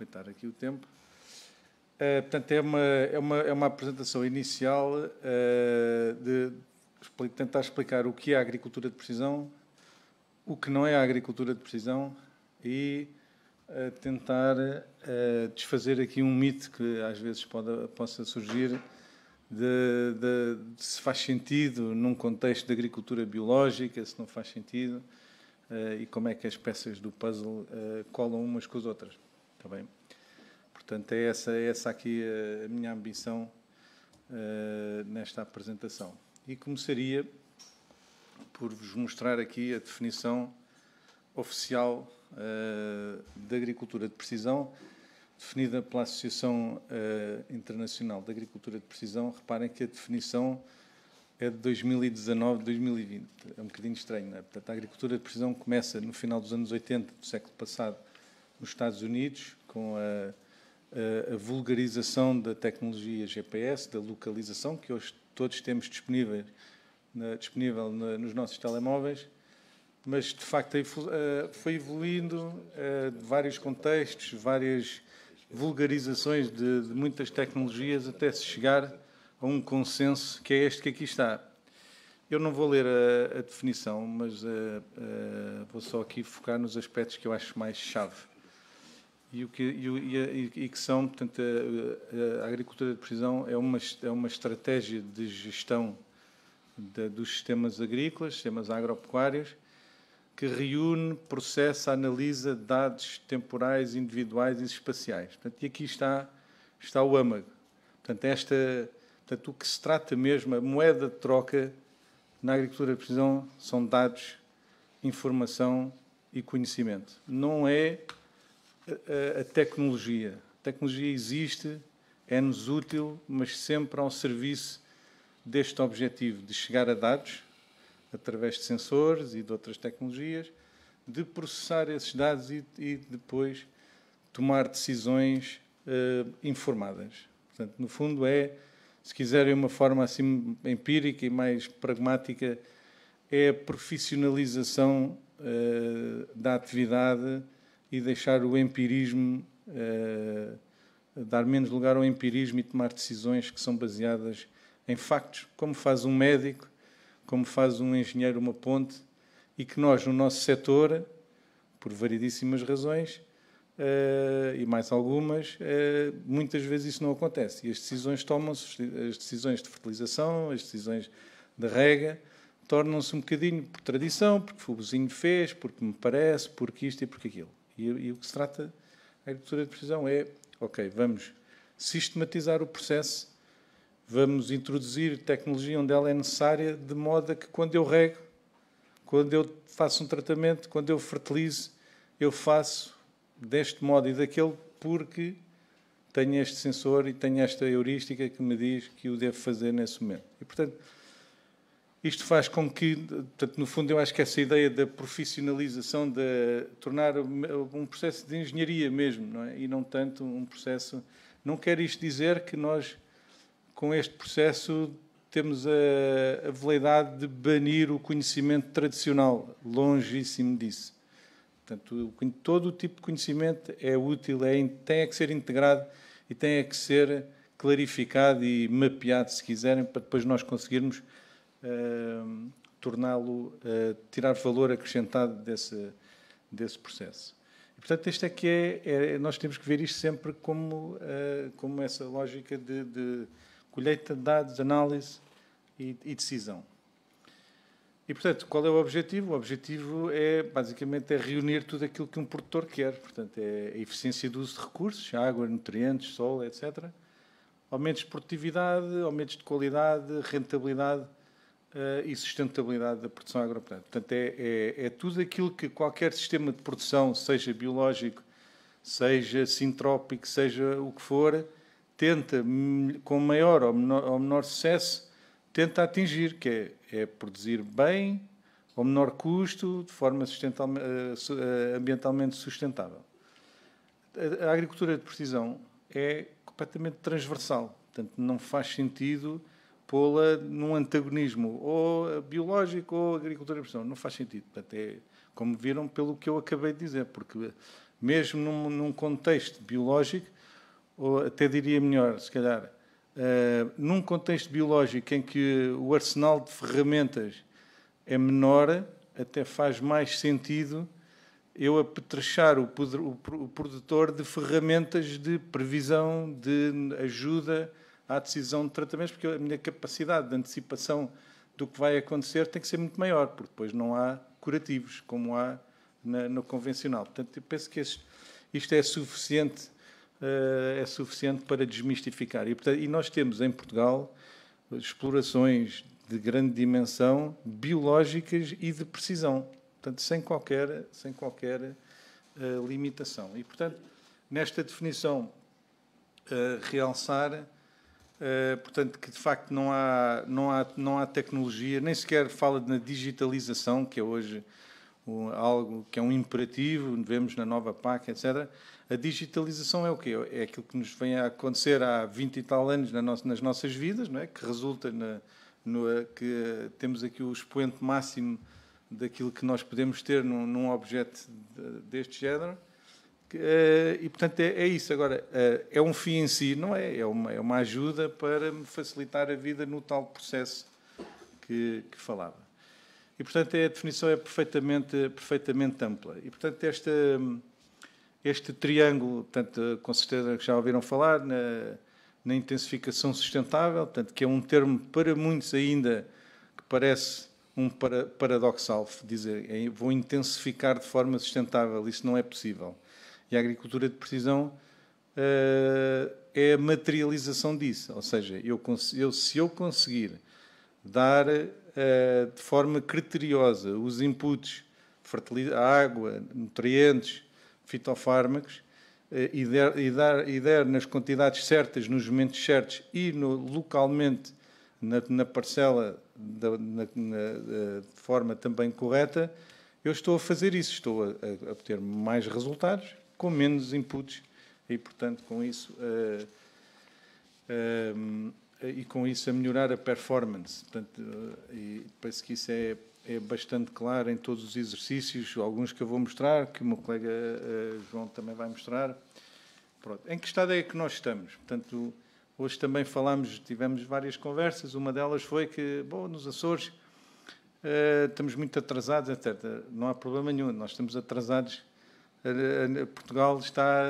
respeitar aqui o tempo. Uh, portanto, é uma, é uma, é uma apresentação inicial uh, de tentar explicar o que é a agricultura de precisão, o que não é a agricultura de precisão e uh, tentar desfazer aqui um mito que às vezes pode, possa surgir de, de, de, se faz sentido num contexto de agricultura biológica, se não faz sentido e como é que as peças do puzzle colam umas com as outras. Está bem? Portanto, é essa, é essa aqui a, minha ambição uh, nesta apresentação. E começaria por vos mostrar aqui a definição oficial uh, eh, de agricultura de precisão, definida pela Associação uh, Internacional de Agricultura de Precisão. Reparem que a definição é de 2019-2020. É um bocadinho estranho, não é? Portanto, a agricultura de precisão começa no final dos anos 80 do século passado nos Estados Unidos, com a, a, a vulgarização da tecnologia GPS, da localização, que hoje todos temos disponível, na, disponível na, nos nossos telemóveis, mas de facto foi evoluindo de vários contextos, várias vulgarizações de, de, muitas tecnologias até se chegar a um consenso que é este que aqui está. Eu não vou ler a, a definição, mas uh, uh, vou só aqui focar nos aspectos que eu acho mais chave e, o que, e, e, e que são, portanto, a, a, agricultura de precisão é uma, é uma estratégia de gestão de, dos sistemas agrícolas, sistemas agropecuários, que reúne, processa, analisa dados temporais, individuais e espaciais. Portanto, e aqui está, está o âmago. Portanto, esta, portanto, o que se trata mesmo, a moeda de troca na agricultura de precisão são dados, informação e conhecimento. Não é a, a tecnologia. A tecnologia existe, é-nos útil, mas sempre ao serviço deste objetivo de chegar a dados através de sensores e de outras tecnologias, de processar esses dados e, e depois tomar decisões uh, informadas. Portanto, no fundo é, se quiserem uma forma assim empírica e mais pragmática, é a profissionalização uh, da atividade e deixar o empirismo, eh, dar menos lugar ao empirismo e tomar decisões que são baseadas em factos, como faz um médico, como faz um engenheiro uma ponte, e que nós, no nosso setor, por variedíssimas razões, eh, e mais algumas, eh, muitas vezes isso não acontece. E as decisões tomam-se, as decisões de fertilização, as decisões de rega, tornam-se um bocadinho por tradição, porque o vizinho fez, porque me parece, porque isto e porque aquilo. E, e o que se trata da agricultura de precisão é, ok, vamos sistematizar o processo, vamos introduzir tecnologia onde ela é necessária, de modo a que quando eu rego, quando eu faço um tratamento, quando eu fertilizo, eu faço deste modo e daquele porque tenho este sensor e tenho esta heurística que me diz que o devo fazer nesse momento. E, portanto, isto faz com que, portanto, no fundo, eu acho que essa ideia da profissionalização, de tornar um processo de engenharia mesmo, não é? e não tanto um processo. Não quer isto dizer que nós, com este processo, temos a, a veleidade de banir o conhecimento tradicional, longíssimo disso. Portanto, todo o tipo de conhecimento é útil, é, tem é que ser integrado e tem é que ser clarificado e mapeado, se quiserem, para depois nós conseguirmos Ehm, torná-lo, eh, tirar valor acrescentado desse, desse processo. E, portanto, este é que é, é, nós temos que ver isto sempre como, eh, como essa lógica de, de colheita de dados, análise e, e decisão. E, portanto, qual é o objetivo? O objetivo é, basicamente, é reunir tudo aquilo que um produtor quer. Portanto, é a eficiência do uso de recursos, água, nutrientes, sol, etc. Aumentos de produtividade, aumentos de qualidade, rentabilidade uh, e sustentabilidade da produção agropecuária. Portanto, é, é, é, tudo aquilo que qualquer sistema de produção, seja biológico, seja sintrópico, seja o que for, tenta, com maior ou menor, ou menor sucesso, tenta atingir, que é, é produzir bem, ao menor custo, de forma sustentável, eh, eh, ambientalmente sustentável. A agricultura de precisão é completamente transversal, portanto, não faz sentido pô-la num antagonismo ou biológico ou agricultura e produção. Não faz sentido. Portanto, é, como viram pelo que eu acabei de dizer, porque mesmo num, num contexto biológico, ou até diria melhor, se calhar, uh, num contexto biológico em que o arsenal de ferramentas é menor, até faz mais sentido eu apetrechar o, o produtor de ferramentas de previsão, de ajuda, à decisão de tratamentos, porque a minha capacidade de antecipação do que vai acontecer tem que ser muito maior, porque depois não há curativos, como há na, no convencional. Portanto, eu penso que este, isto é suficiente, uh, é suficiente para desmistificar. E, portanto, e nós temos em Portugal explorações de grande dimensão, biológicas e de precisão. Portanto, sem qualquer, sem qualquer uh, limitação. E, portanto, nesta definição, uh, realçar eh, portanto, que de facto não há, não, há, não há tecnologia, nem sequer fala na digitalização, que é hoje um, algo que é um imperativo, vemos na nova PAC, etc. A digitalização é o quê? É aquilo que nos vem a acontecer há 20 e tal anos na nas nossas vidas, não é? que resulta na, no, que temos aqui o expoente máximo daquilo que nós podemos ter num, num objeto de, deste género eh, e, portanto, é, é isso. Agora, eh, é um fim em si, não é? É uma, é uma ajuda para me facilitar a vida no tal processo que, que falava. E, portanto, a definição é perfeitamente, perfeitamente ampla. E, portanto, esta, este triângulo, portanto, com certeza que já ouviram falar, na, na intensificação sustentável, portanto, que é um termo para muitos ainda que parece um para, paradoxal, dizer vou intensificar de forma sustentável, isso não é possível. E a agricultura de precisão uh, é a materialização disso. Ou seja, eu, eu se eu conseguir dar uh, de forma criteriosa os inputs, água, nutrientes, fitofármacos, eh, e der, e, dar, e der nas quantidades certas, nos momentos certos e no, localmente na, na parcela da, na, na, de forma também correta, eu estou a fazer isso, estou a, a obter mais resultados com menos inputs e, portanto, com isso uh, uh, e com isso a melhorar a performance. Portanto, eh, e penso que isso é, é bastante claro em todos os exercícios, alguns que eu vou mostrar, que o meu colega João também vai mostrar. Pronto. Em que estado é que nós estamos? Portanto, hoje também falámos, tivemos várias conversas, uma delas foi que, bom, nos Açores uh, estamos muito atrasados, etc. Não há problema nenhum, nós estamos atrasados Portugal está,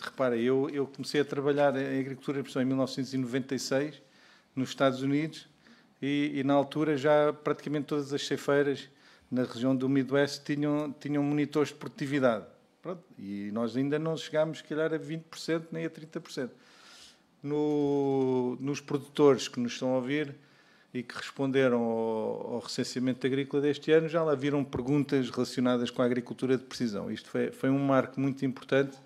repara, eu, eu comecei a trabalhar em agricultura em 1996 nos Estados Unidos e, e na altura já praticamente todas as ceifeiras na região do Midwest tinham, tinham monitores de produtividade. Pronto, e nós ainda não chegámos, se calhar, a 20% nem a 30%. No, nos produtores que nos estão a ouvir, e que responderam ao, ao recenseamento agrícola deste ano, já lá viram perguntas relacionadas com a agricultura de precisão. Isto foi, foi um marco muito importante,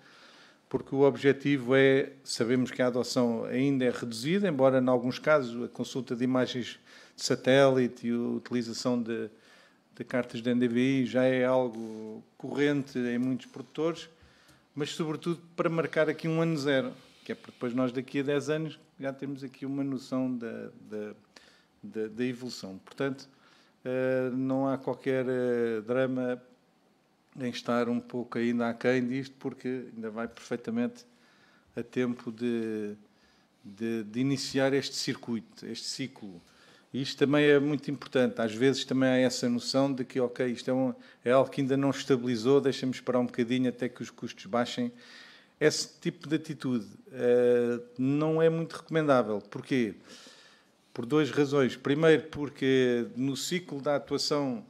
porque o objetivo é, sabemos que a adoção ainda é reduzida, embora em alguns casos a consulta de imagens de satélite e a utilização de, de cartas de NDVI já é algo corrente em muitos produtores, mas sobretudo para marcar aqui um ano zero, que é para depois nós daqui a 10 anos já temos aqui uma noção da da, da evolução. Portanto, eh, não há qualquer eh, drama em estar um pouco ainda aquém disto, porque ainda vai perfeitamente a tempo de, de, de iniciar este circuito, este ciclo. E isto também é muito importante. Às vezes também há essa noção de que, ok, isto é, um, é algo que ainda não estabilizou, deixa-me esperar um bocadinho até que os custos baixem. Esse tipo de atitude uh, não é muito recomendável. Porquê? Porque por duas razões. Primeiro, porque no ciclo da atuação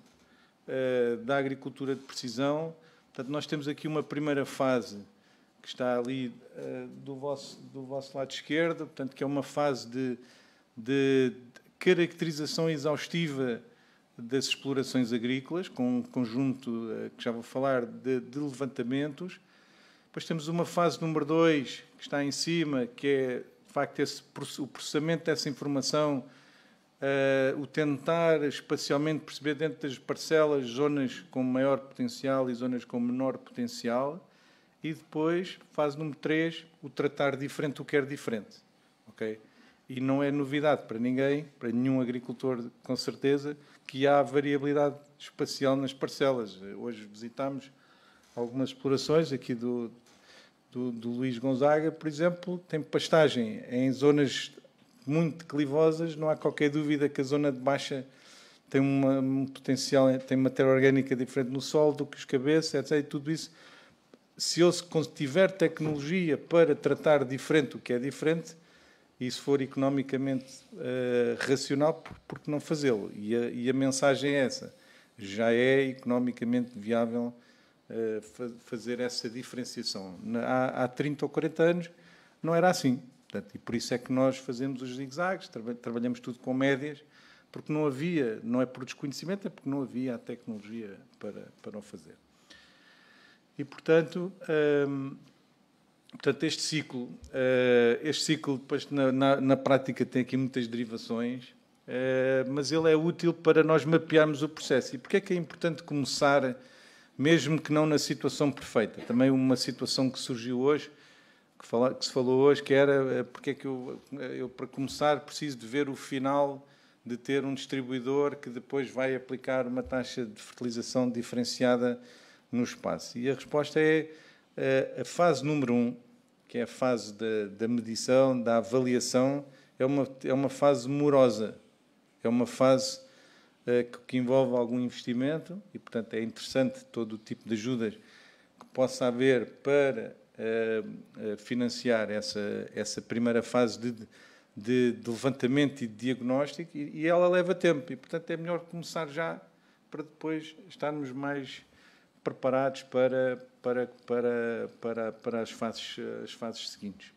uh, da agricultura de precisão, portanto, nós temos aqui uma primeira fase que está ali uh, do, vosso, do vosso lado esquerdo, portanto, que é uma fase de, de caracterização exaustiva das explorações agrícolas, com um conjunto, uh, que já vou falar, de, de levantamentos. Depois temos uma fase número dois que está em cima, que é de facto, esse, o processamento dessa informação, uh, o tentar espacialmente perceber dentro das parcelas zonas com maior potencial e zonas com menor potencial, e depois, fase número 3, o tratar diferente o que é diferente. Okay? E não é novidade para ninguém, para nenhum agricultor, com certeza, que há variabilidade espacial nas parcelas. Hoje visitámos algumas explorações aqui do, do, do Luís Gonzaga, por exemplo, tem pastagem em zonas muito clivosas, não há qualquer dúvida que a zona de baixa tem uma, um potencial, tem matéria orgânica diferente no solo do que os cabeças, etc. E tudo isso, se eu tiver tecnologia para tratar diferente o que é diferente, e se for economicamente uh, racional, por, por que não fazê-lo? E, e, a mensagem é essa: já é economicamente viável eh, fazer essa diferenciação. Há, há 30 ou 40 anos não era assim. Portanto, e por isso é que nós fazemos os zigzags, traba trabalhamos tudo com médias, porque não havia, não é por desconhecimento, é porque não havia a tecnologia para, para o fazer. E, portanto, hum, portanto este ciclo, uh, este ciclo depois na, na, na, prática tem aqui muitas derivações, uh, mas ele é útil para nós mapearmos o processo. E porquê é que é importante começar mesmo que não na situação perfeita. Também uma situação que surgiu hoje, que, fala, que se falou hoje, que era eh, porque é que eu, eh, eu, para começar, preciso de ver o final de ter um distribuidor que depois vai aplicar uma taxa de fertilização diferenciada no espaço. E a resposta é eh, a fase número um, que é a fase da, da medição, da avaliação, é uma, é uma fase morosa, é uma fase eh, que envolve algum investimento e, portanto, é interessante todo o tipo de ajudas que possa haver para eh, eh, financiar essa, essa primeira fase de, de, de levantamento e de diagnóstico e, e, ela leva tempo e, portanto, é melhor começar já para depois estarmos mais preparados para, para, para, para, para as, fases, as fases seguintes.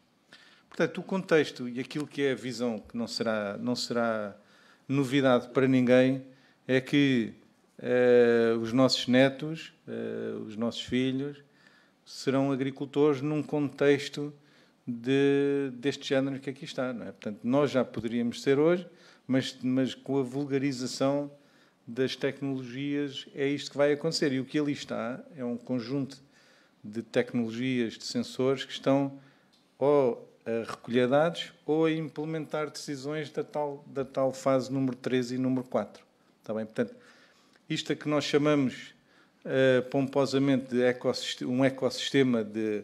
Portanto, o contexto e aquilo que é a visão, que não será, não será novidade para ninguém, é que eh, os nossos netos, eh, os nossos filhos, serão agricultores num contexto de, deste género que aqui está. Não é? Portanto, nós já poderíamos ser hoje, mas, mas com a vulgarização das tecnologias é isto que vai acontecer. E o que ali está é um conjunto de tecnologias, de sensores que estão ou a recolher dados ou a implementar decisões da tal, da tal fase número 3 e número 4. Está bem? Portanto, isto é que nós chamamos uh, pomposamente de ecossistema, um ecossistema de,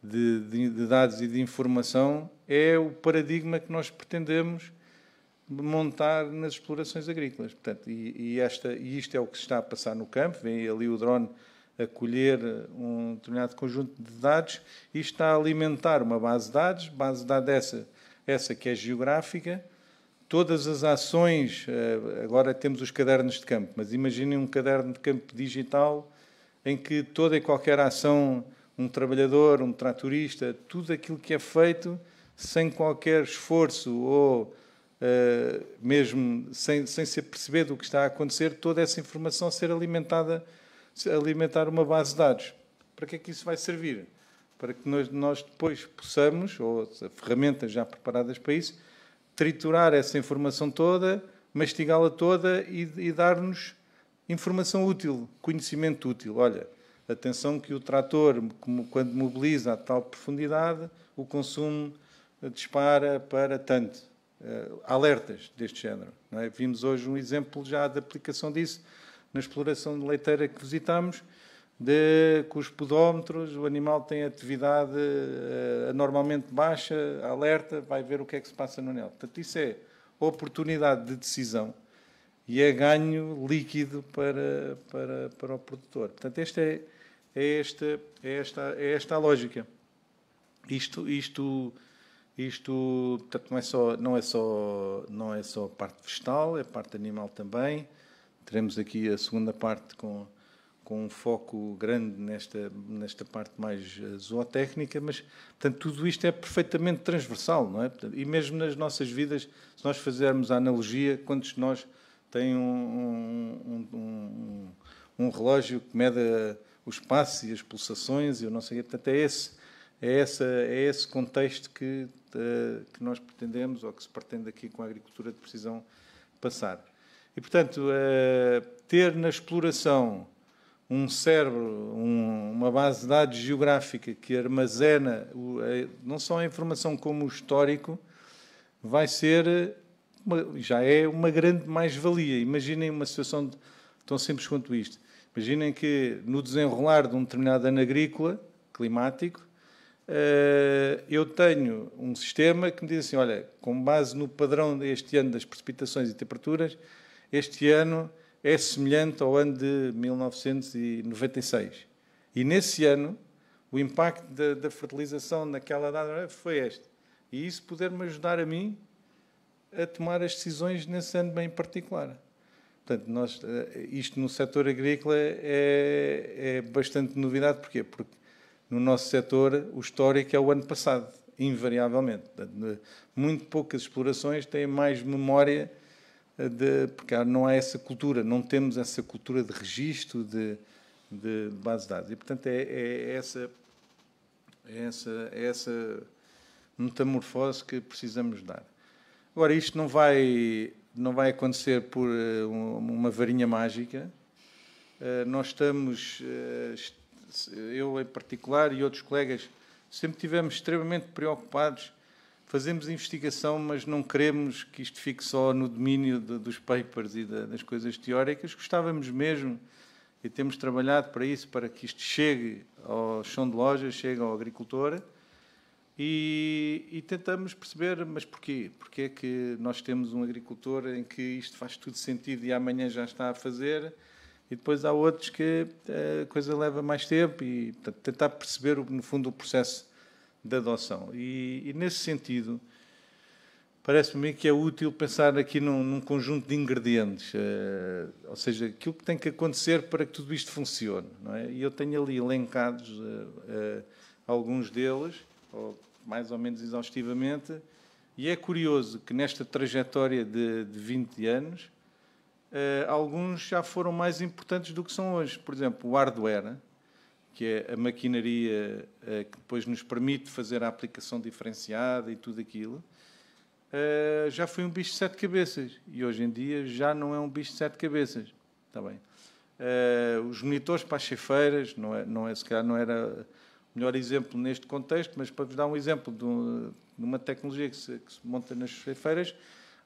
de, de, de, dados e de informação é o paradigma que nós pretendemos montar nas explorações agrícolas. Portanto, e, e, esta, e isto é o que se está a passar no campo, vem ali o drone a colher eh, um determinado conjunto de dados e está a alimentar uma base de dados, base de dados essa, essa que é geográfica, todas as ações, eh, agora temos os cadernos de campo, mas imaginem um caderno de campo digital em que toda e qualquer ação, um trabalhador, um tratorista, tudo aquilo que é feito, sem qualquer esforço ou eh, mesmo sem, sem se perceber do que está a acontecer, toda essa informação ser alimentada, alimentar uma base de dados. Para que é que isso vai servir? Para que nós, nós depois possamos, ou ferramentas já preparadas para isso, triturar essa informação toda, mastigá-la toda e, e dar-nos informação útil, conhecimento útil. Olha, atenção que o trator, quando mobiliza a tal profundidade, o consumo dispara para tanto. Uh, alertas deste género. É? Vimos hoje um exemplo já de aplicação disso na exploração de leiteira que visitámos, de que os podómetros, o animal tem atividade uh, anormalmente baixa, alerta, vai ver o que é que se passa no anel. Portanto, isso é oportunidade de decisão e é ganho líquido para, para, para o produtor. Portanto, esta é, é, esta, é, esta, é esta a lógica. Isto, isto, isto portanto, não, é só, não, é só, não é só parte vegetal, é parte animal também. Teremos aqui a segunda parte com com um foco grande nesta, nesta parte mais eh, zootécnica, mas, portanto, tudo isto é perfeitamente transversal, não é? E mesmo nas nossas vidas, se nós fizermos a analogia, quantos de nós têm um, um, um, um relógio que mede eh, o espaço e as pulsações e eu não sei portanto, é esse, é essa, é esse contexto que, eh, que nós pretendemos, ou que se pretende aqui com a agricultura de precisão passar. E, portanto, ter na exploração um cérebro, um, uma base de dados geográfica que armazena o, não só a informação como o histórico, vai ser, uma, já é uma grande mais-valia. Imaginem uma situação de, tão simples quanto isto. Imaginem que no desenrolar de um determinado ano agrícola, climático, eh, eu tenho um sistema que me diz assim: olha, com base no padrão deste ano das precipitações e temperaturas, este ano é semelhante ao ano de 1996. E nesse ano, o impacto da, da fertilização naquela data foi este. E isso puder-me ajudar a mim a tomar as decisões nesse ano bem particular. Portanto, nós, eh, isto no setor agrícola é, é bastante novidade. Porquê? Porque no nosso setor o histórico é o ano passado, invariavelmente. Portanto, muito poucas explorações têm mais memória de, porque não há essa cultura, não temos essa cultura de registro de, de base de dados. E, portanto, é, é essa, é essa, é essa metamorfose que precisamos dar. Agora, isto não vai, não vai acontecer por eh, uma varinha mágica. Eh, nós estamos, eh, eu em particular e outros colegas, sempre tivemos extremamente preocupados fazemos investigação, mas não queremos que isto fique só no domínio de, dos papers e de, das coisas teóricas. Gostávamos mesmo, e temos trabalhado para isso, para que isto chegue ao chão de loja, chegue ao agricultor, e, e tentamos perceber, mas porquê? Porquê é que nós temos um agricultor em que isto faz tudo sentido e amanhã já está a fazer, e depois há outros que eh, a coisa leva mais tempo, e portanto, tentar perceber, no fundo, o processo de adoção. E, e nesse sentido, parece-me que é útil pensar aqui num, num conjunto de ingredientes, uh, ou seja, aquilo que tem que acontecer para que tudo isto funcione. É? E eu tenho ali elencados uh, uh, alguns deles, ou mais ou menos exaustivamente, e é curioso que nesta trajetória de, de 20 anos, alguns já foram mais importantes do que são hoje. Por exemplo, o hardware que é a maquinaria eh, que depois nos permite fazer a aplicação diferenciada e tudo aquilo, eh, já foi um bicho de sete cabeças. E hoje em dia já não é um bicho de sete cabeças. Está bem. Eh, os monitores para as chefeiras, não é, não é, se calhar não era o melhor exemplo neste contexto, mas para vos dar um exemplo de, uma tecnologia que se, que se monta nas chefeiras,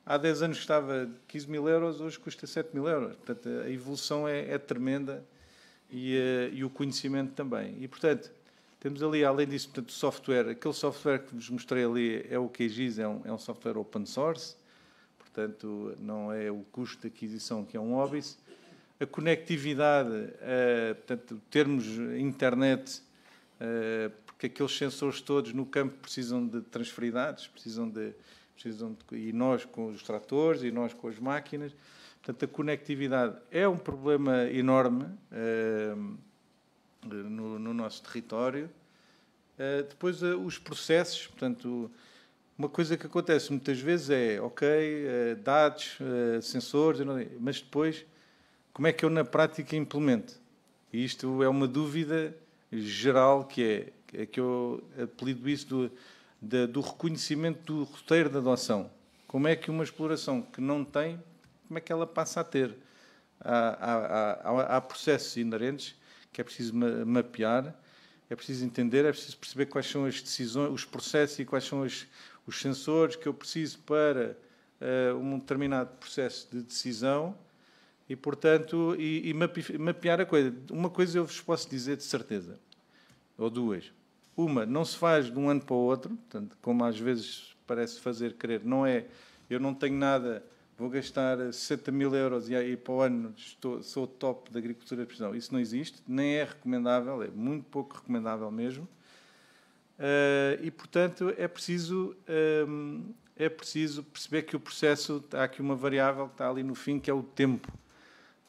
há 10 anos custava 15 mil euros, hoje custa 7 mil euros. Portanto, a evolução é, é tremenda e, uh, e o conhecimento também. E, portanto, temos ali, além disso, portanto, software, aquele software que vos mostrei ali é o QGIS, é um, é um software open source, portanto, não é o custo de aquisição que é um óbvio. A conectividade, uh, portanto, termos internet, uh, porque aqueles sensores todos no campo precisam de transferir dados, precisam de, precisam de, e nós com os tratores, e nós com as máquinas, Portanto, a conectividade é um problema enorme uh, no, no, nosso território. Uh, depois, uh, os processos, portanto, uma coisa que acontece muitas vezes é, ok, dados, sensores, mas depois, como é que eu na prática implemento? E isto é uma dúvida geral que é, é que eu apelido isso do, do reconhecimento do roteiro de adoção. Como é que uma exploração que não tem como é que ela passa a ter. Há, há, há, há processos inerentes que é preciso mapear, é preciso entender, é preciso perceber quais são as decisões, os processos e quais são os, os sensores que eu preciso para uh, um determinado processo de decisão e, portanto, e, e mapear a coisa. Uma coisa eu vos posso dizer de certeza, ou duas. Uma, não se faz de um ano para o outro, portanto, como às vezes parece fazer crer, não é, eu não tenho nada vou gastar 60 mil euros e aí para o ano estou, sou top da agricultura de precisão. Isso não existe, nem é recomendável, é muito pouco recomendável mesmo. Uh, e, portanto, é preciso, ehm, é preciso perceber que o processo, há aqui uma variável que está ali no fim, que é o tempo.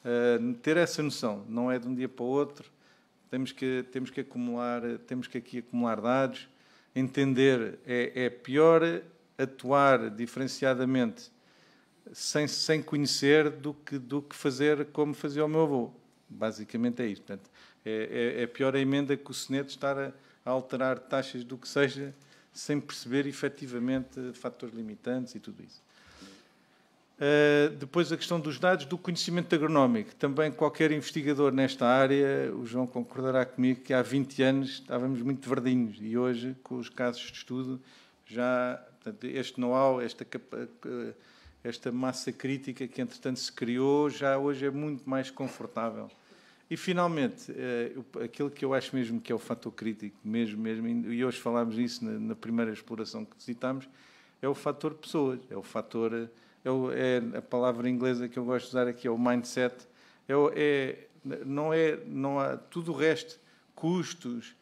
Uh, ter essa noção, não é de um dia para o outro, temos que, temos que, acumular, temos que aqui acumular dados, entender, é, é pior atuar diferenciadamente sem, sem conhecer do que, do que fazer como fazia o meu avô. Basicamente é isso. Portanto, é, é, é pior a emenda que o Seneto estar a, a alterar taxas do que seja sem perceber efetivamente fatores limitantes e tudo isso. Uh, depois a questão dos dados do conhecimento agronómico. Também qualquer investigador nesta área, o João concordará comigo que há 20 anos estávamos muito verdinhos e hoje, com os casos de estudo, já portanto, este know-how, esta capacidade esta massa crítica que, entretanto, se criou, já hoje é muito mais confortável. E, finalmente, eh, aquilo que eu acho mesmo que é o fator crítico, mesmo, mesmo e hoje falámos isso na, primeira exploração que visitámos, é o fator pessoas, é o fator, eh, é, é, a palavra inglesa que eu gosto de usar aqui, é o mindset, é, é não é, não há tudo o resto, custos,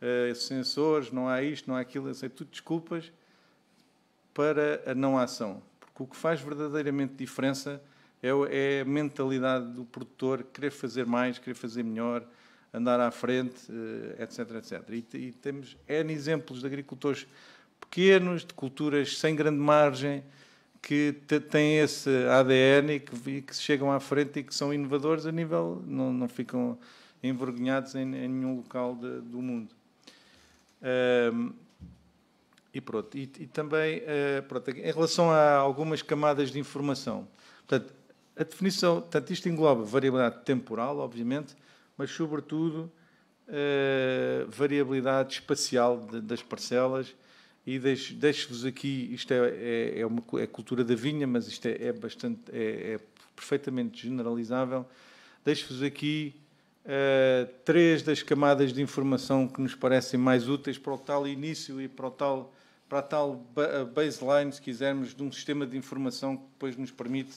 eh, sensores, não há isto, não há aquilo, sei tudo desculpas para a não ação porque o que faz verdadeiramente diferença é, é, a mentalidade do produtor querer fazer mais, querer fazer melhor, andar à frente, etc, eh, etc. E, temos N exemplos de agricultores pequenos, de culturas sem grande margem, que têm esse ADN e que, chegam à frente e que são inovadores a nível, não, não ficam envergonhados em, em nenhum local de, do mundo. E pronto, e, e também uh, pronto, em relação a algumas camadas de informação. Portanto, a definição, portanto, isto engloba variabilidade temporal, obviamente, mas sobretudo uh, variabilidade espacial de, das parcelas. E deixo-vos aqui, isto é, é, é, uma, é cultura da vinha, mas isto é, é bastante, é, é perfeitamente generalizável. Deixo-vos aqui Uh, três das camadas de informação que nos parecem mais úteis para o tal início e para o tal para a tal baseline, se quisermos, de um sistema de informação que depois nos permite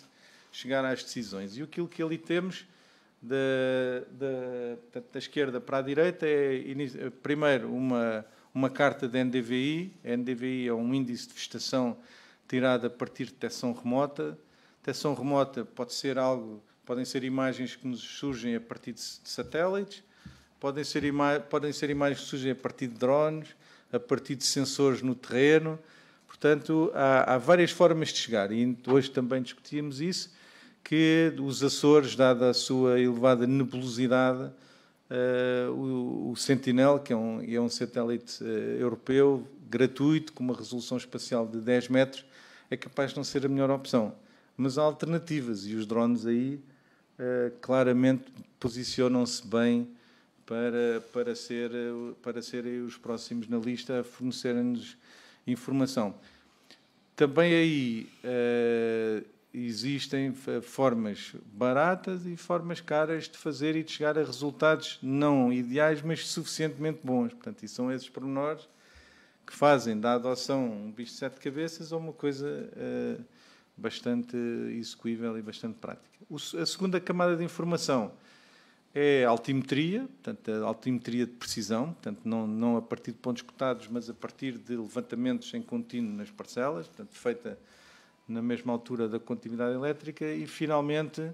chegar às decisões. E aquilo que ali temos da, da, da esquerda para a direita é, é primeiro, uma, uma carta da NDVI. A NDVI é um índice de vegetação tirado a partir de detecção remota. Detecção remota pode ser algo, podem ser imagens que nos surgem a partir de, de satélites, podem ser, podem ser imagens que surgem a partir de drones, a partir de sensores no terreno. Portanto, há, há várias formas de chegar e hoje também discutimos isso, que os Açores, dada a sua elevada nebulosidade, uh, o, o, Sentinel, que é um, é um satélite uh, europeu, gratuito, com uma resolução espacial de 10 metros, é capaz de não ser a melhor opção. Mas há alternativas e os drones aí uh, claramente posicionam-se bem para, para, ser, para serem os próximos na lista a fornecerem-nos informação. Também aí uh, existem formas baratas e formas caras de fazer e de chegar a resultados não ideais, mas suficientemente bons. Portanto, e são esses pormenores que fazem da adoção um bicho de sete cabeças ou uma coisa uh, bastante execuível e bastante prática. O, a segunda camada de informação é altimetria, portanto, a altimetria de precisão, portanto, não, não a partir de pontos cotados, mas a partir de levantamentos em contínuo nas parcelas, portanto, feita na mesma altura da continuidade elétrica, e finalmente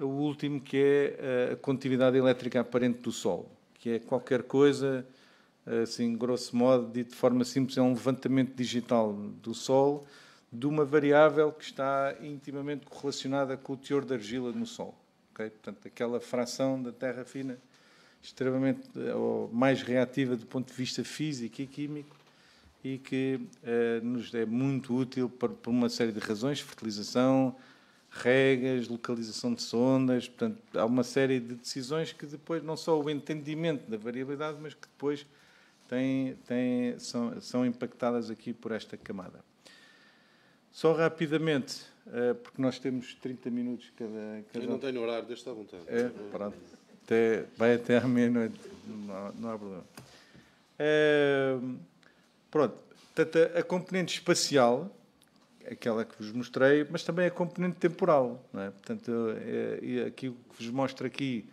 o último que é a continuidade elétrica aparente do solo, que é qualquer coisa, assim, grosso modo, dito de forma simples, é um levantamento digital do solo de uma variável que está intimamente correlacionada com o teor da argila no solo. Okay? Portanto, aquela fração da terra fina extremamente eh, ou mais reativa do ponto de vista físico e químico e que eh, nos é muito útil por, por, uma série de razões, fertilização, regas, localização de sondas, portanto, há uma série de decisões que depois, não só o entendimento da variabilidade, mas que depois têm, têm, são, são impactadas aqui por esta camada. Só rapidamente, eh, porque nós temos 30 minutos cada. cada... Eu não tenho horário, deixa à vontade. É, pronto. Até, vai até à meia-noite, não, não, há problema. É, pronto, portanto, a, componente espacial, aquela que vos mostrei, mas também a componente temporal. É? Portanto, é, aqui o que vos mostro aqui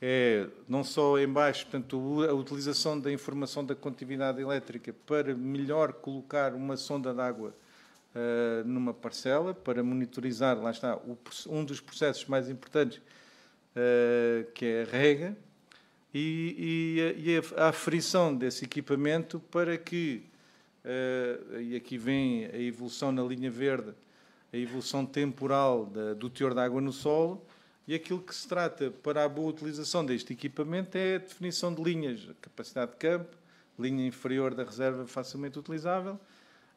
é não só em baixo, portanto, a utilização da informação da contividade elétrica para melhor colocar uma sonda d'água uh, numa parcela para monitorizar, lá está, o, um dos processos mais importantes, uh, que é a rega, e, e, e a, a aferição desse equipamento para que, uh, e aqui vem a evolução na linha verde, a evolução temporal da, do teor de água no solo, e aquilo que se trata para a boa utilização deste equipamento é a definição de linhas, capacidade de campo, linha inferior da reserva facilmente utilizável,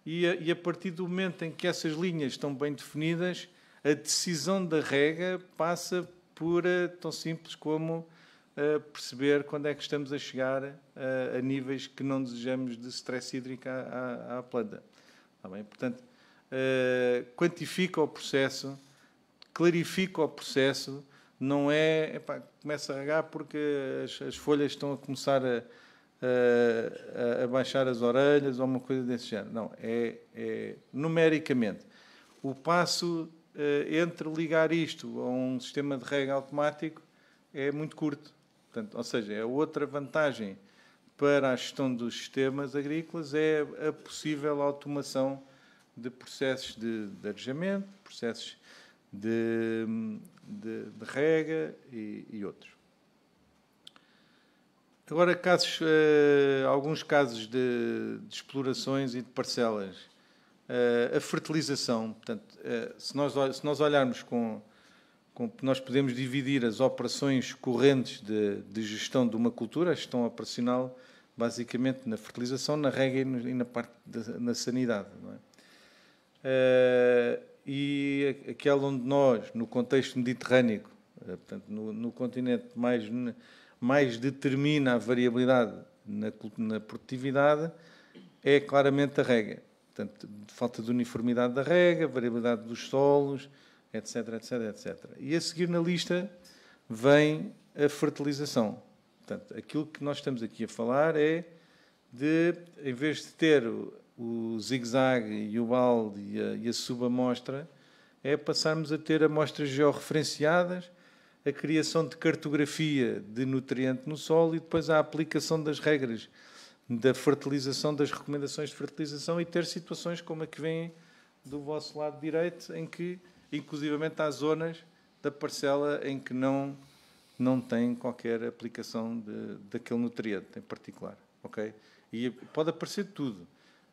e a, e a partir do momento em que essas linhas estão bem definidas, a decisão da rega passa por eh, tão simples como eh, perceber quando é que estamos a chegar eh, a níveis que não desejamos de stress hídrico à, à, à planta. Tá bem? Portanto, uh, quantifica o processo, clarifica o processo, não é, epá, começa a regar porque as, as folhas estão a começar a, a, a baixar as orelhas ou uma coisa desse género. Não, é, é numericamente. O passo eh, entre ligar isto a um sistema de rega automático é muito curto. Portanto, ou seja, é outra vantagem para a gestão dos sistemas agrícolas é a possível automação de processos de, de arejamento, processos de, de, de rega e, e outros. Agora, casos, uh, alguns casos de, de, explorações e de parcelas. Uh, a fertilização, portanto, uh, se, nós, se nós olharmos com, com, Nós podemos dividir as operações correntes de, de gestão de uma cultura, a gestão operacional, basicamente na fertilização, na rega e, na parte da na sanidade. É? e aquela onde nós, no contexto mediterrâneo, portanto, no, no continente mais mais determina a variabilidade na, na produtividade é claramente a rega. Portanto, falta de uniformidade da rega, variabilidade dos solos, etc, etc, etc. E a seguir na lista vem a fertilização. Portanto, aquilo que nós estamos aqui a falar é de, em vez de ter o, o zigue-zague e o balde e a, e a subamostra, é passarmos a ter amostras georreferenciadas a criação de cartografia de nutriente no solo e depois a aplicação das regras da fertilização, das recomendações de fertilização e ter situações como a que vem do vosso lado direito, em que, inclusivamente, há zonas da parcela em que não, não tem qualquer aplicação de, daquele nutriente em particular. ok? E pode aparecer tudo.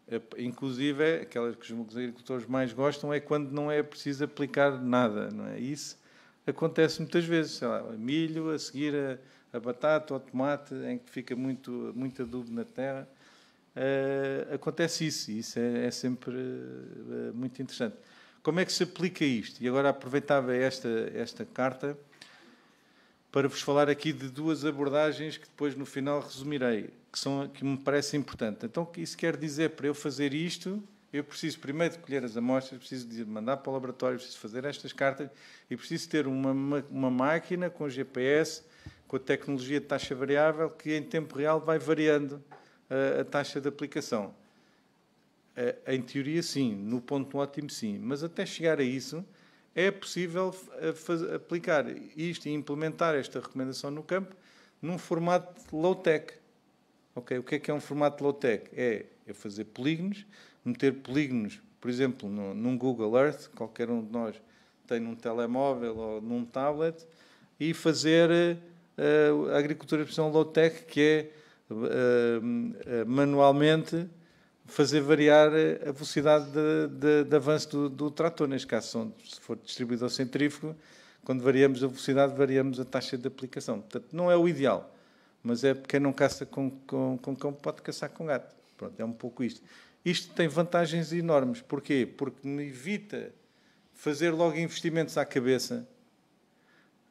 É, inclusive, é, aquelas que os agricultores mais gostam é quando não é preciso aplicar nada. Não é isso? acontece muitas vezes, sei lá, milho, a seguir a, a batata ou tomate, em que fica muito, muito adubo na terra. Uh, acontece isso, e isso é, é sempre uh, muito interessante. Como é que se aplica isto? E agora aproveitava esta, esta carta para vos falar aqui de duas abordagens que depois no final resumirei, que, são, que me parecem importantes. Então, o que isso quer dizer para eu fazer isto? eu preciso primeiro de colher as amostras, preciso de mandar para o laboratório, preciso fazer estas cartas e preciso ter uma, uma máquina com GPS, com a tecnologia de taxa variável, que em tempo real vai variando a, eh, a taxa de aplicação. A, eh, em teoria, sim, no ponto ótimo, sim, mas até chegar a isso é possível eh, fazer, aplicar isto e implementar esta recomendação no campo num formato low-tech. Okay, o que é que é um formato low-tech? É eu fazer polígonos, meter polígonos, por exemplo, no, num Google Earth, qualquer um de nós tem num telemóvel ou num tablet, e fazer uh, a agricultura de pressão low-tech, que é uh, manualmente fazer variar a velocidade de, de, de avanço do, do, trator. Neste caso, se for distribuidor centrífugo, quando variamos a velocidade, variamos a taxa de aplicação. Portanto, não é o ideal, mas é quem não caça com, com, com cão pode caçar com gato. Pronto, é um pouco isto. Isto tem vantagens enormes. Porquê? Porque me evita fazer logo investimentos à cabeça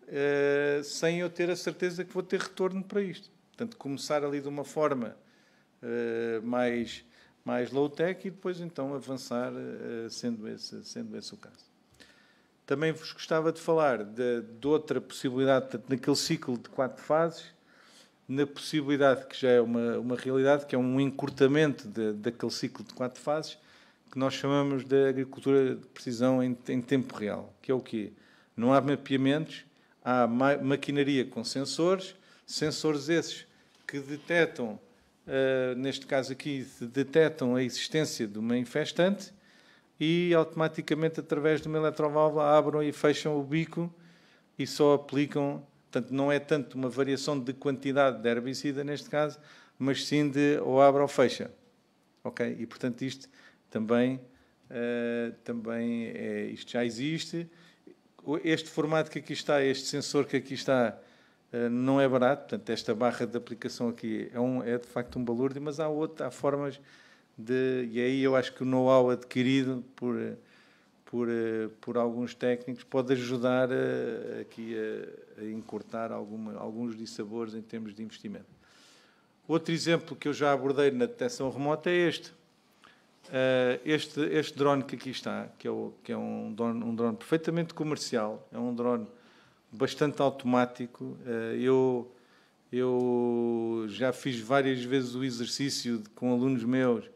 uh, sem eu ter a certeza que vou ter retorno para isto. Portanto, começar ali de uma forma uh, mais, mais low-tech e depois então avançar, uh, sendo, esse, sendo esse o caso. Também vos gostava de falar de, de outra possibilidade, naquele ciclo de quatro fases, na possibilidade, que já é uma, uma realidade, que é um encurtamento de, daquele ciclo de quatro fases, que nós chamamos de agricultura de precisão em, em tempo real, que é o quê? Não há mapeamentos, há ma maquinaria com sensores, sensores esses que detectam, uh, neste caso aqui, detectam a existência de uma infestante e automaticamente, através de uma eletroválvula, abram e fecham o bico e só aplicam Portanto, não é tanto uma variação de quantidade de herbicida, neste caso, mas sim de ou abre ou fecha. Ok? E, portanto, isto também, uh, também é, isto já existe. Este formato que aqui está, este sensor que aqui está, uh, não é barato. Portanto, esta barra de aplicação aqui é, um, é de facto um balúrdio, mas há, outras há formas de... E aí eu acho que o know-how adquirido por eh, por, eh, por alguns técnicos pode ajudar a, eh, aqui a, a encurtar alguma, alguns dissabores em termos de investimento. Outro exemplo que eu já abordei na detecção remota é este. Eh, este, este drone que aqui está, que é, o, que é um, drone, um drone perfeitamente comercial, é um drone bastante automático. eu, eu já fiz várias vezes o exercício de, com alunos meus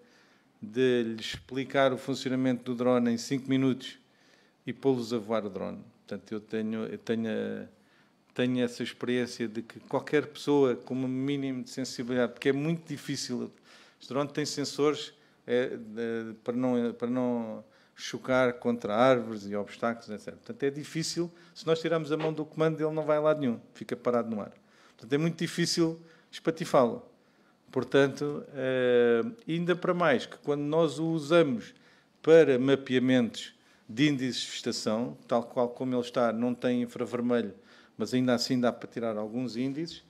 de lhes explicar o funcionamento do drone em 5 minutos e pô-los a voar o drone. Portanto, eu tenho, eu tenho, tenho essa experiência de que qualquer pessoa com um mínimo de sensibilidade, porque é muito difícil, este drone tem sensores é, é, para, não, para não chocar contra árvores e obstáculos, etc. Portanto, é difícil, se nós tirarmos a mão do comando, ele não vai a lado nenhum, fica parado no ar. Portanto, é muito difícil espatifá-lo. Portanto, eh, ainda para mais que quando nós o usamos para mapeamentos de índices de vegetação, tal qual como ele está, não tem infravermelho, mas ainda assim dá para tirar alguns índices,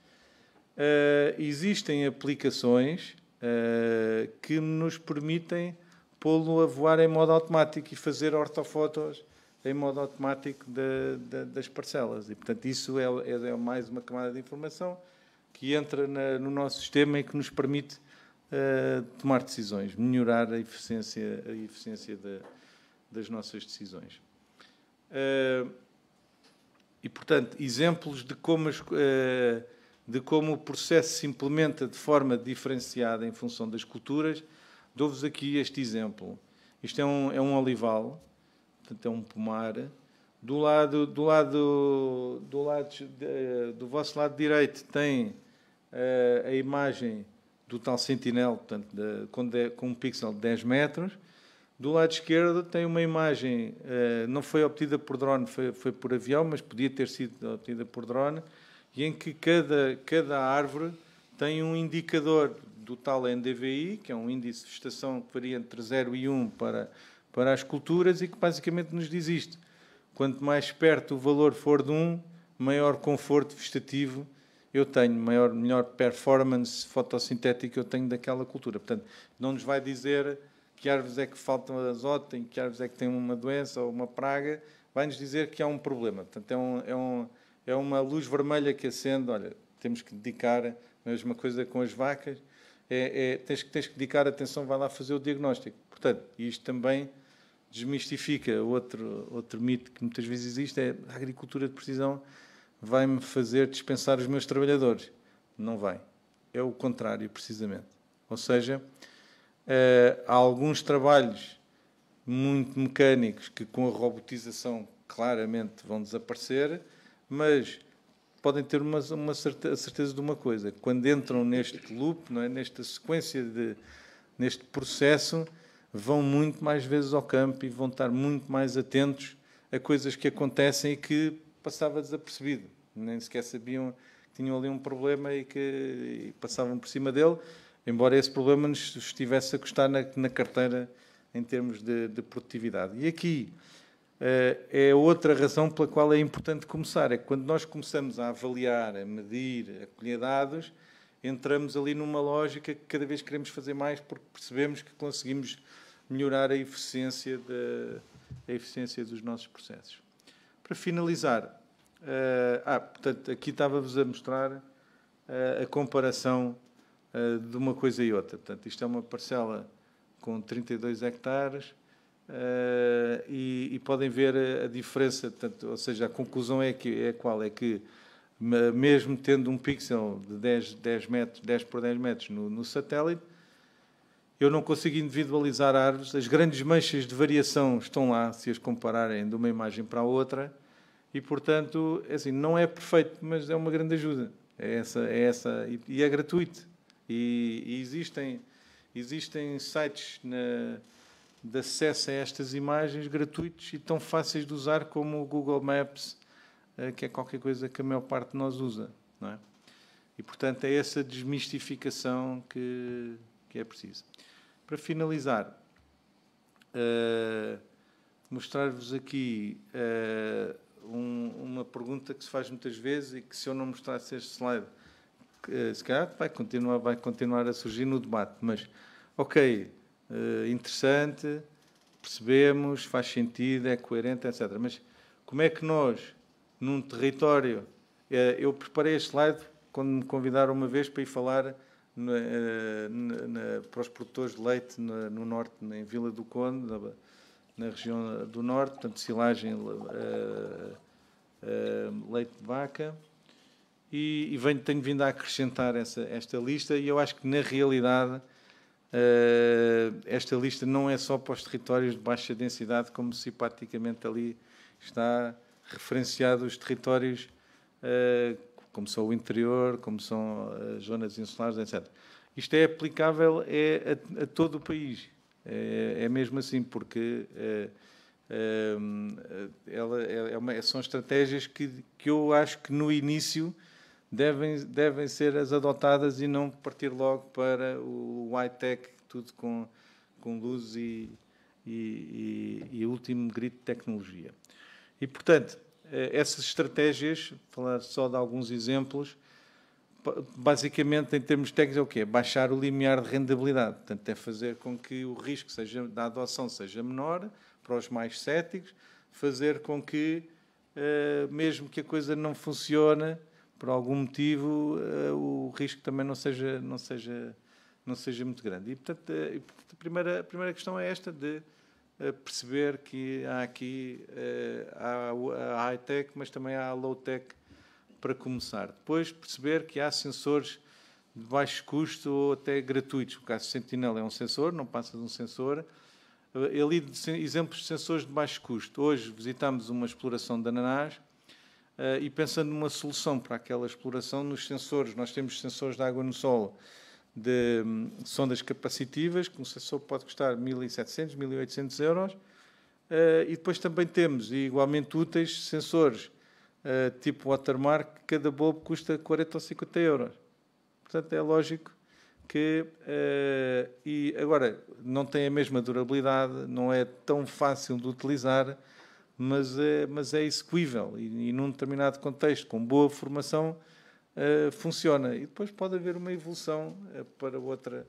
eh, existem aplicações eh, que nos permitem pô-lo a voar em modo automático e fazer ortofotos em modo automático de, de, das parcelas. E, portanto, isso é, é, é mais uma camada de informação que entra na, no nosso sistema e que nos permite uh, tomar decisões, melhorar a eficiência, a eficiência das nossas decisões. Uh, e, portanto, exemplos de como, as, uh, de como o processo se implementa de forma diferenciada em função das culturas, dou-vos aqui este exemplo. Isto é um, é um olival, portanto, é um pomar. Do lado, do lado, do, lado do vosso lado direito tem eh, a imagem do tal sentinel, portanto, de, com, de, com um pixel de 10 metros. Do lado esquerdo tem uma imagem, eh, não foi obtida por drone, foi, foi por avião, mas podia ter sido obtida por drone, e em que cada, cada árvore tem um indicador do tal NDVI, que é um índice de vegetação que varia entre 0 e 1 para, para as culturas e que basicamente nos diz isto. Quanto mais perto o valor for de 1, maior conforto vegetativo eu tenho maior, melhor performance fotossintética eu tenho daquela cultura. Portanto, não nos vai dizer que árvores é que faltam azoto, em que árvores é que tem uma doença ou uma praga, vai nos dizer que há um problema. Portanto, é, um, é, um, é uma luz vermelha que acende, olha, temos que dedicar a mesma coisa com as vacas, é, é, tens, que, tens que dedicar atenção, vai lá fazer o diagnóstico. Portanto, isto também desmistifica outro, outro mito que muitas vezes existe, é a agricultura de precisão vai-me fazer dispensar os meus trabalhadores. Não vai. É o contrário, precisamente. Ou seja, eh, há alguns trabalhos muito mecânicos que, com a robotização, claramente vão desaparecer, mas podem ter uma, uma certeza, certeza de uma coisa: quando entram neste loop, não é? nesta sequência, de, neste processo, vão muito mais vezes ao campo e vão estar muito mais atentos a coisas que acontecem e que passava desapercebido. Nem sequer sabiam que tinham ali um problema e que e passavam por cima dele, embora esse problema nos estivesse a custar na, na carteira em termos de, de produtividade. E aqui uh, é outra razão pela qual é importante começar. É que quando nós começamos a avaliar, a medir, a colher dados, entramos ali numa lógica que cada vez queremos fazer mais porque percebemos que conseguimos melhorar a eficiência, de, a eficiência dos nossos processos. Para finalizar, uh, ah, portanto, aqui estava-vos a mostrar uh, a comparação uh, de uma coisa e outra. Portanto, isto é uma parcela com 32 hectares e, e, podem ver a, a diferença, portanto, ou seja, a conclusão é, que, é qual? É que mesmo tendo um pixel de 10, 10 metros, 10 por 10 metros no, no satélite, eu não consigo individualizar árvores. As grandes manchas de variação estão lá, se as compararem de uma imagem para a outra. E, portanto, é assim, não é perfeito, mas é uma grande ajuda. É essa, é essa e, e é gratuito. E, e, existem, existem sites na, de acesso a estas imagens gratuitos e tão fáceis de usar como o Google Maps, eh, que é qualquer coisa que a maior parte de nós usa. Não é? E, portanto, é essa desmistificação que, que é preciso. Para finalizar, uh, mostrar-vos aqui uh, um, uma pergunta que se faz muitas vezes e que se eu não mostrasse este slide, uh, se calhar vai continuar, vai continuar a surgir no debate, mas ok, interessante, percebemos, faz sentido, é coerente, etc. Mas como é que nós, num território, eu preparei este slide quando me convidaram uma vez para ir falar eh, na, na, para os produtores de leite na, no norte, em Vila do Conde, na, região do norte, portanto, silagem, uh, uh, leite de vaca. E, e venho, tenho vindo a acrescentar essa, esta lista, e eu acho que, na realidade, uh, esta lista não é só para os territórios de baixa densidade, como simpaticamente ali está referenciado os territórios como são o interior, como são as zonas insulares, etc. Isto é aplicável é, a, a, todo o país. É, é mesmo assim, porque eh, eh, é, ela, é uma, são estratégias que, que eu acho que no início devem, devem ser as adotadas e não partir logo para o high-tech, tudo com, com luz e, e, e, e último grito de tecnologia. E, portanto, eh, essas estratégias, falar só de alguns exemplos, basicamente em termos técnicos é o quê? Baixar o limiar de rendabilidade, portanto é fazer com que o risco seja, da adoção seja menor para os mais céticos, fazer com que, eh, mesmo que a coisa não funcione, por algum motivo, eh, o risco também não seja, não seja, não seja muito grande. E, portanto, a, primeira, a primeira questão é esta de perceber que há aqui eh, há a high-tech, mas também há a low-tech para começar. Depois perceber que há sensores de baixo custo ou até gratuitos. O caso Sentinel é um sensor, não passa de um sensor. Eh, ali exemplos de sensores de baixo custo. Hoje visitamos uma exploração de ananás eh, e pensando numa solução para aquela exploração nos sensores. Nós temos sensores de água no solo de hum, sondas capacitivas, que um sensor pode custar 1.700, 1.800 euros. Eh, e depois também temos, igualmente úteis, sensores eh, tipo watermark, que cada bobo custa 40 ou 50 euros. Portanto, é lógico que. Eh, e agora, não tem a mesma durabilidade, não é tão fácil de utilizar, mas é, mas é execuível. E, e num determinado contexto, com boa formação, eh, funciona. E depois pode haver uma evolução eh, para, outra,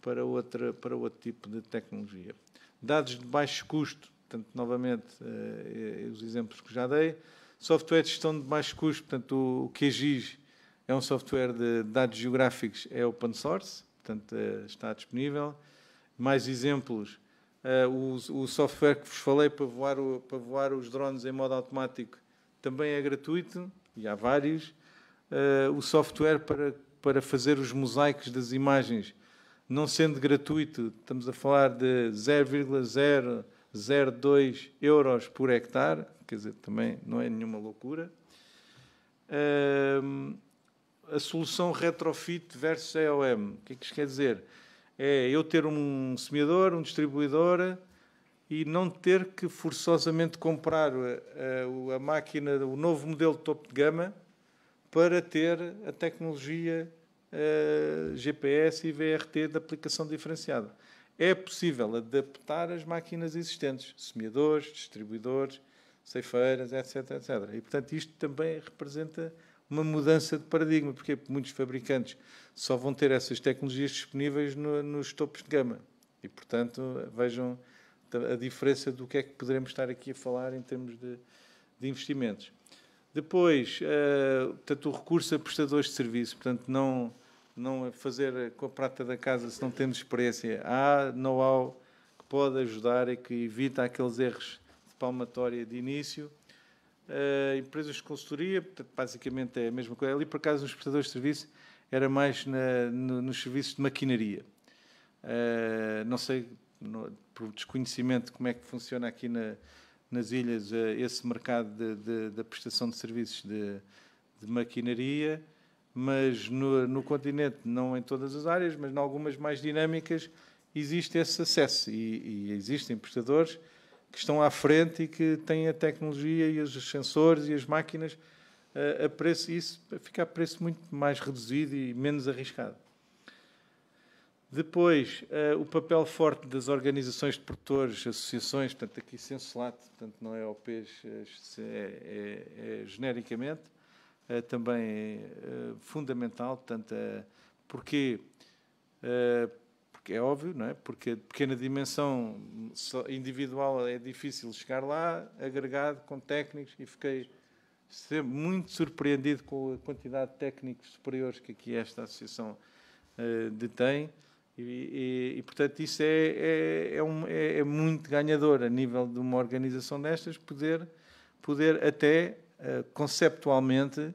para, outra, para outro tipo de tecnologia. Dados de baixo custo, portanto, novamente, eh, os exemplos que já dei. Software de gestão de baixo custo, portanto, o, QGIS é um software de dados geográficos, é open source, portanto, está disponível. Mais exemplos, o, software que vos falei para voar, para voar os drones em modo automático também é gratuito, e há vários uh, o software para, para fazer os mosaicos das imagens. Não sendo gratuito, estamos a falar de 0,002 euros por hectare, quer dizer, também não é nenhuma loucura. Uh, a solução retrofit versus EOM. O que é que isto quer dizer? É eu ter um semeador, um distribuidor e não ter que forçosamente comprar a, eh, a, a máquina, o novo modelo topo de gama, para ter a tecnologia uh, eh, GPS e VRT de aplicação diferenciada. É possível adaptar as máquinas existentes, semeadores, distribuidores, ceifeiras, etc, etc. E, portanto, isto também representa uma mudança de paradigma, porque muitos fabricantes só vão ter essas tecnologias disponíveis no, nos topos de gama. E, portanto, vejam a diferença do que é que poderemos estar aqui a falar em termos de, de investimentos. Depois, uh, portanto, o recurso a prestadores de serviço, portanto, não, não fazer com a prata da casa se não temos experiência. Há know-how que pode ajudar e que evita aqueles erros de palmatória de início. Uh, empresas de consultoria, portanto, basicamente é a mesma coisa. Ali, por acaso, nos prestadores de serviço, era mais na, no, nos serviços de maquinaria. Uh, não sei, no, por desconhecimento, como é que funciona aqui na, nas ilhas eh, esse mercado de, de, da prestação de serviços de, de maquinaria, mas no, no, continente, não em todas as áreas, mas em algumas mais dinâmicas, existe esse acesso e, e existem prestadores que estão à frente e que têm a tecnologia e os sensores e as máquinas eh, a preço, isso fica a preço muito mais reduzido e menos arriscado. Depois, uh, o papel forte das organizações de produtores, associações, portanto, aqui censulat, portanto, não é OPs, é, é, é, é genericamente, uh, também é fundamental, portanto, porque, porque é óbvio, não é? Porque a pequena dimensão individual é difícil chegar lá, agregado com técnicos, e fiquei sempre muito surpreendido com a quantidade de técnicos superiores que aqui esta associação detém e, e, e, portanto, isso é, é, é, um, é, é, muito ganhador a nível de uma organização destas, poder, poder até uh, conceptualmente,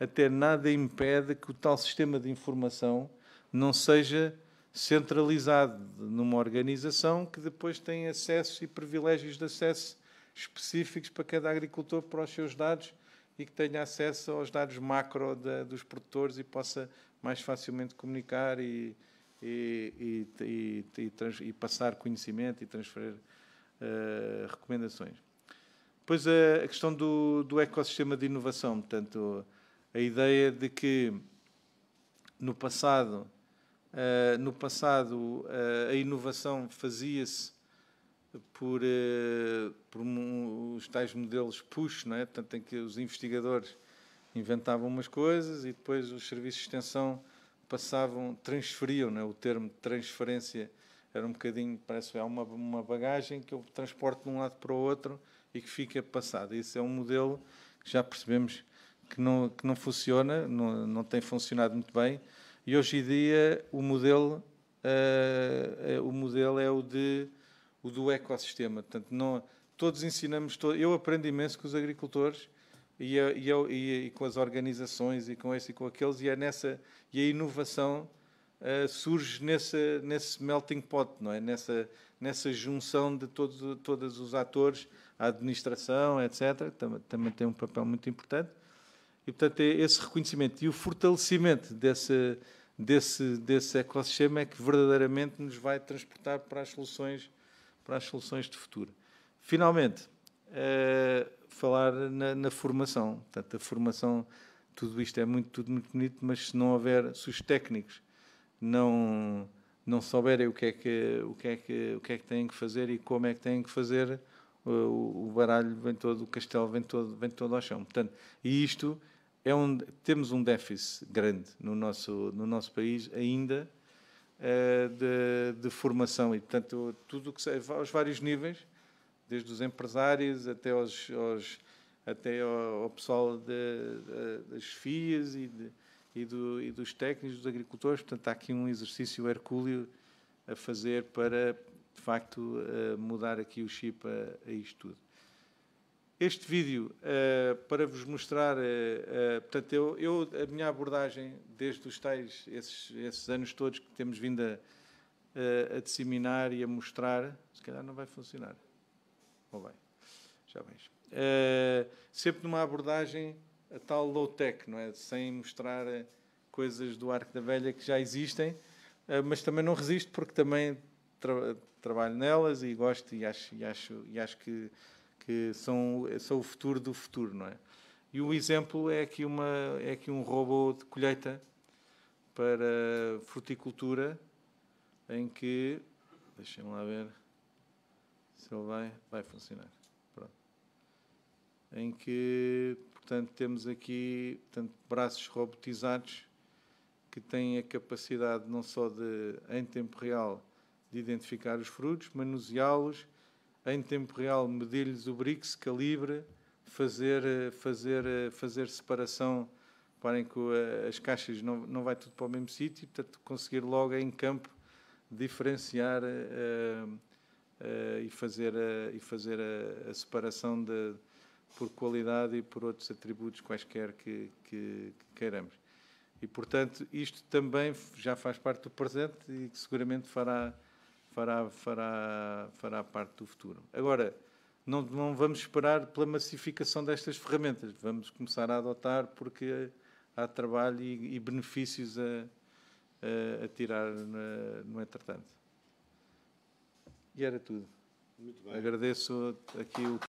até nada impede que o tal sistema de informação não seja centralizado numa organização que depois tem acesso e privilégios de acesso específicos para cada agricultor para os seus dados e que tenha acesso aos dados macro da, dos produtores e possa mais facilmente comunicar e, e, e, e, trans, e passar conhecimento e transferir uh, recomendações. Depois a, a questão do, do, ecossistema de inovação, portanto, a ideia de que no passado, uh, no passado uh, a inovação fazia-se por, por um, os tais modelos push, não é? portanto, em que os investigadores inventavam umas coisas e depois os serviços de extensão passavam, transferiam, né? o termo de transferência era um bocadinho, parece, há uma, uma bagagem que eu transporto de um lado para o outro e que fica passada. Isso é um modelo que já percebemos que não, que não funciona, não, não tem funcionado muito bem, e hoje em dia o modelo, uh, o modelo é o, de, o do ecossistema. Portanto, não, todos ensinamos, eu aprendo imenso com os agricultores, e, eh, e, e, com as organizações e com esse e com aqueles, e, é nessa, e a inovação uh, surge nesse melting pot, não é? nessa, nessa junção de todos, todos os atores, a administração, etc., também tem um papel muito importante. E, portanto, é esse reconhecimento e o fortalecimento desse, desse, desse ecossistema é que verdadeiramente nos vai transportar para as soluções, para as soluções de futuro. Finalmente, uh, falar na, na, formação. Portanto, a formação, tudo isto é muito, tudo muito bonito, mas se não houver, se os técnicos não não souberem o que é que o que é que o que é que têm que fazer e como é que têm que fazer, o, o baralho vem todo, o castelo vem todo, vem todo ao chão. Portanto, e isto é um, temos um déficit grande no nosso no nosso país ainda eh, de, de formação e portanto tudo o que aos vários níveis desde os empresários até aos, aos até ao, pessoal de, de, das FIAs e, de, e, do, e, dos técnicos, dos agricultores. Portanto, há aqui um exercício hercúleo a fazer para, de facto, eh, mudar aqui o chip a, a isto tudo. Este vídeo, eh, para vos mostrar, eh, portanto, eu, eu, a minha abordagem, desde os tais, esses, esses anos todos que temos vindo a, a disseminar e a mostrar, se calhar não vai funcionar bem, Já vens. Uh, eh, sempre numa abordagem a tal low-tech, não é? Sem mostrar eh, coisas do Arco da Velha que já existem, uh, mas também não resisto porque também tra trabalho nelas e gosto e acho, e acho, e acho que, que são, são o futuro do futuro, não é? E o exemplo é aqui, uma, é aqui um robô de colheita para fruticultura em que, deixem-me lá ver, se ele vai, vai funcionar. Pronto. Em que, portanto, temos aqui portanto, braços robotizados que têm a capacidade não só de, em tempo real, de identificar os frutos, manuseá-los, em tempo real medir-lhes o brix, calibre, fazer, fazer, fazer separação reparem que as caixas não, não vai tudo para o mesmo sítio, portanto conseguir logo em campo diferenciar uh, uh, e fazer, a, e fazer a, a, separação de, por qualidade e por outros atributos quaisquer que, que, que queiramos. E, portanto, isto também já faz parte do presente e que seguramente fará, fará, fará, fará parte do futuro. Agora, não, não vamos esperar pela massificação destas ferramentas, vamos começar a adotar porque há trabalho e, e benefícios a, a, a tirar no, no entretanto. E era tudo. Muito bem. Agradeço aqui o.